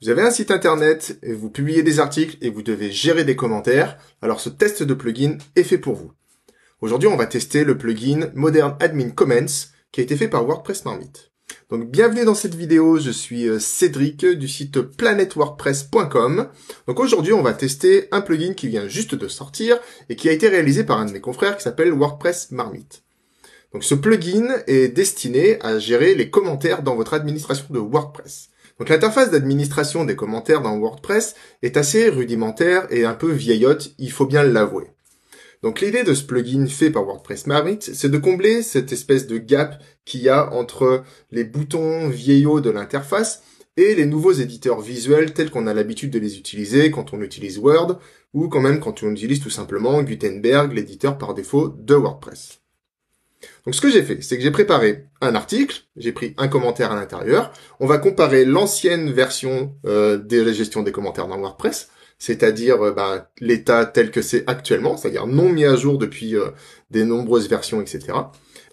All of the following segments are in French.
Vous avez un site internet, et vous publiez des articles et vous devez gérer des commentaires, alors ce test de plugin est fait pour vous. Aujourd'hui, on va tester le plugin Modern Admin Comments qui a été fait par WordPress Marmite. Donc bienvenue dans cette vidéo, je suis euh, Cédric du site planetwordpress.com. Donc aujourd'hui, on va tester un plugin qui vient juste de sortir et qui a été réalisé par un de mes confrères qui s'appelle WordPress Marmite. Donc ce plugin est destiné à gérer les commentaires dans votre administration de WordPress. Donc l'interface d'administration des commentaires dans WordPress est assez rudimentaire et un peu vieillotte, il faut bien l'avouer. Donc l'idée de ce plugin fait par WordPress Marit, c'est de combler cette espèce de gap qu'il y a entre les boutons vieillots de l'interface et les nouveaux éditeurs visuels tels qu'on a l'habitude de les utiliser quand on utilise Word ou quand même quand on utilise tout simplement Gutenberg, l'éditeur par défaut de WordPress. Donc ce que j'ai fait, c'est que j'ai préparé un article, j'ai pris un commentaire à l'intérieur, on va comparer l'ancienne version euh, de la gestion des commentaires dans WordPress, c'est-à-dire euh, bah, l'état tel que c'est actuellement, c'est-à-dire non mis à jour depuis euh, des nombreuses versions, etc.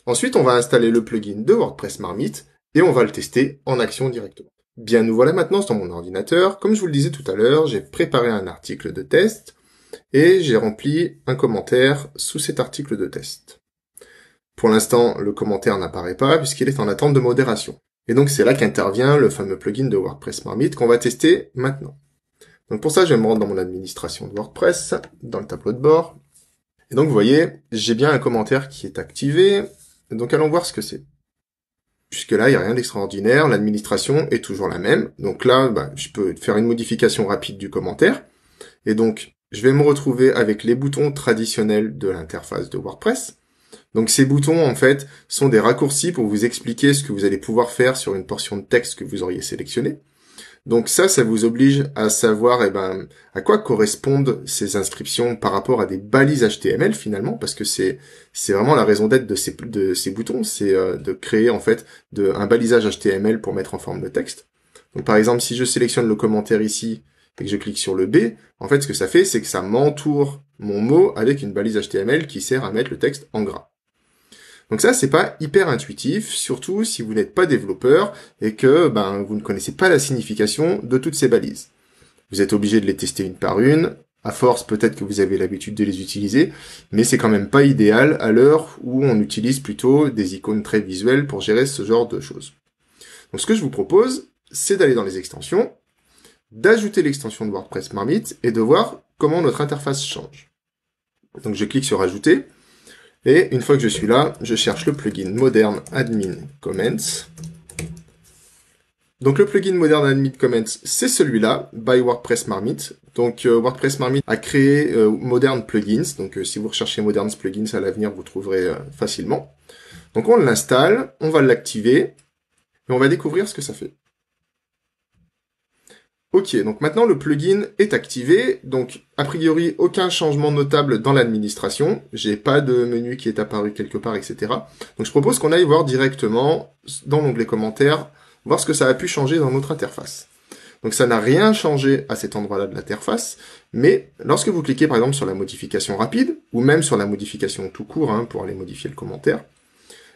Ensuite, on va installer le plugin de WordPress Marmite et on va le tester en action directement. Bien, nous voilà maintenant dans mon ordinateur. Comme je vous le disais tout à l'heure, j'ai préparé un article de test et j'ai rempli un commentaire sous cet article de test. Pour l'instant, le commentaire n'apparaît pas puisqu'il est en attente de modération. Et donc c'est là qu'intervient le fameux plugin de WordPress Marmite qu'on va tester maintenant. Donc pour ça, je vais me rendre dans mon administration de WordPress, dans le tableau de bord. Et donc vous voyez, j'ai bien un commentaire qui est activé. Donc allons voir ce que c'est. Puisque là, il n'y a rien d'extraordinaire, l'administration est toujours la même. Donc là, bah, je peux faire une modification rapide du commentaire. Et donc, je vais me retrouver avec les boutons traditionnels de l'interface de WordPress. Donc ces boutons, en fait, sont des raccourcis pour vous expliquer ce que vous allez pouvoir faire sur une portion de texte que vous auriez sélectionné. Donc ça, ça vous oblige à savoir eh ben, à quoi correspondent ces inscriptions par rapport à des balises HTML finalement, parce que c'est vraiment la raison d'être de ces, de ces boutons, c'est euh, de créer en fait de, un balisage HTML pour mettre en forme de texte. Donc par exemple, si je sélectionne le commentaire ici et que je clique sur le B, en fait ce que ça fait, c'est que ça m'entoure mon mot avec une balise HTML qui sert à mettre le texte en gras. Donc ça, c'est pas hyper intuitif, surtout si vous n'êtes pas développeur et que ben, vous ne connaissez pas la signification de toutes ces balises. Vous êtes obligé de les tester une par une, à force peut-être que vous avez l'habitude de les utiliser, mais c'est quand même pas idéal à l'heure où on utilise plutôt des icônes très visuelles pour gérer ce genre de choses. Donc ce que je vous propose, c'est d'aller dans les extensions, d'ajouter l'extension de WordPress Marmite et de voir comment notre interface change. Donc je clique sur Ajouter. Et une fois que je suis là, je cherche le plugin Modern Admin Comments. Donc le plugin Modern Admin Comments, c'est celui-là, by WordPress Marmite. Donc euh, WordPress Marmite a créé euh, Modern Plugins. Donc euh, si vous recherchez Modern Plugins à l'avenir, vous trouverez facilement. Donc on l'installe, on va l'activer et on va découvrir ce que ça fait. Ok, donc maintenant le plugin est activé, donc a priori aucun changement notable dans l'administration, j'ai pas de menu qui est apparu quelque part, etc. Donc je propose qu'on aille voir directement dans l'onglet commentaires, voir ce que ça a pu changer dans notre interface. Donc ça n'a rien changé à cet endroit-là de l'interface, mais lorsque vous cliquez par exemple sur la modification rapide, ou même sur la modification tout court hein, pour aller modifier le commentaire,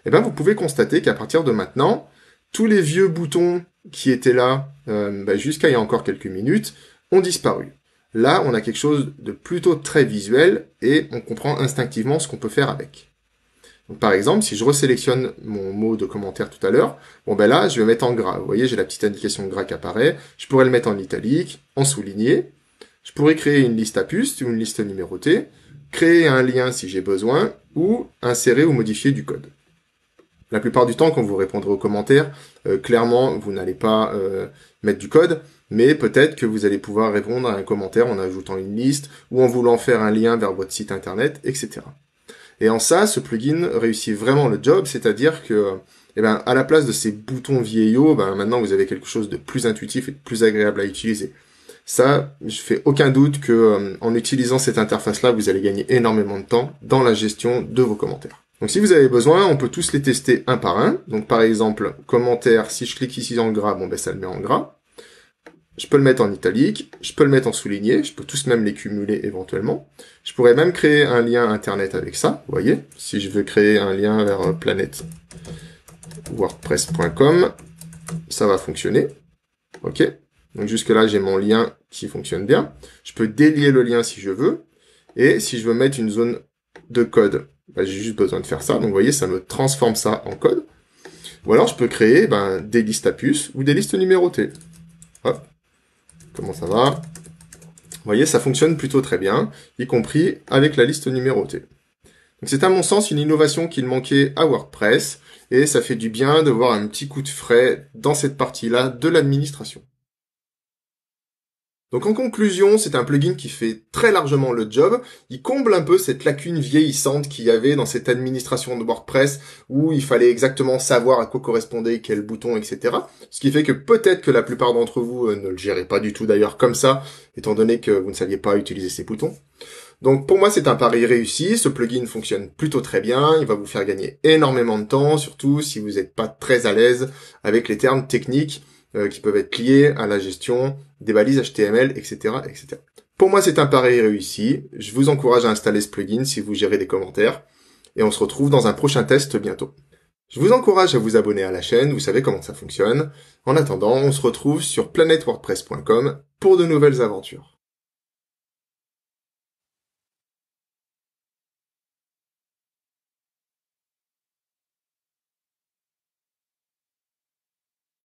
eh ben vous pouvez constater qu'à partir de maintenant, tous les vieux boutons qui étaient là euh, bah, jusqu'à il y a encore quelques minutes ont disparu. Là, on a quelque chose de plutôt très visuel et on comprend instinctivement ce qu'on peut faire avec. par exemple, si je resélectionne mon mot de commentaire tout à l'heure, bon ben là, je vais mettre en gras. Vous voyez, j'ai la petite indication de gras qui apparaît. Je pourrais le mettre en italique, en souligné. Je pourrais créer une liste à puces ou une liste numérotée, créer un lien si j'ai besoin, ou insérer ou modifier du code la plupart du temps, quand vous répondrez aux commentaires, euh, clairement, vous n'allez pas euh, mettre du code, mais peut-être que vous allez pouvoir répondre à un commentaire en ajoutant une liste ou en voulant faire un lien vers votre site internet, etc. Et en ça, ce plugin réussit vraiment le job, c'est-à-dire que, eh ben, à la place de ces boutons vieillots, ben, maintenant vous avez quelque chose de plus intuitif et de plus agréable à utiliser. Ça, je fais aucun doute que, euh, en utilisant cette interface-là, vous allez gagner énormément de temps dans la gestion de vos commentaires. Donc si vous avez besoin, on peut tous les tester un par un. Donc par exemple, commentaire, si je clique ici en gras, bon ben ça le met en gras. Je peux le mettre en italique, je peux le mettre en souligné, je peux tous même les cumuler éventuellement. Je pourrais même créer un lien internet avec ça, vous voyez. Si je veux créer un lien vers euh, planète ça va fonctionner. OK Donc jusque là, j'ai mon lien qui fonctionne bien. Je peux délier le lien si je veux. Et si je veux mettre une zone de code bah, j'ai juste besoin de faire ça. Donc vous voyez, ça me transforme ça en code. Ou alors je peux créer ben, des listes à puces ou des listes numérotées. Hop. Comment ça va Vous voyez, ça fonctionne plutôt très bien, y compris avec la liste numérotée. c'est à mon sens une innovation qu'il manquait à WordPress, et ça fait du bien de voir un petit coup de frais dans cette partie-là de l'administration. Donc en conclusion, c'est un plugin qui fait très largement le job. Il comble un peu cette lacune vieillissante qu'il y avait dans cette administration de WordPress où il fallait exactement savoir à quoi correspondait quel bouton, etc. Ce qui fait que peut-être que la plupart d'entre vous euh, ne le gérez pas du tout d'ailleurs comme ça, étant donné que vous ne saviez pas utiliser ces boutons. Donc pour moi c'est un pari réussi, ce plugin fonctionne plutôt très bien, il va vous faire gagner énormément de temps, surtout si vous n'êtes pas très à l'aise avec les termes techniques euh, qui peuvent être liées à la gestion des balises HTML, etc., etc. Pour moi, c'est un pareil réussi. Je vous encourage à installer ce plugin si vous gérez des commentaires. Et on se retrouve dans un prochain test bientôt. Je vous encourage à vous abonner à la chaîne, vous savez comment ça fonctionne. En attendant, on se retrouve sur planetwordpress.com pour de nouvelles aventures.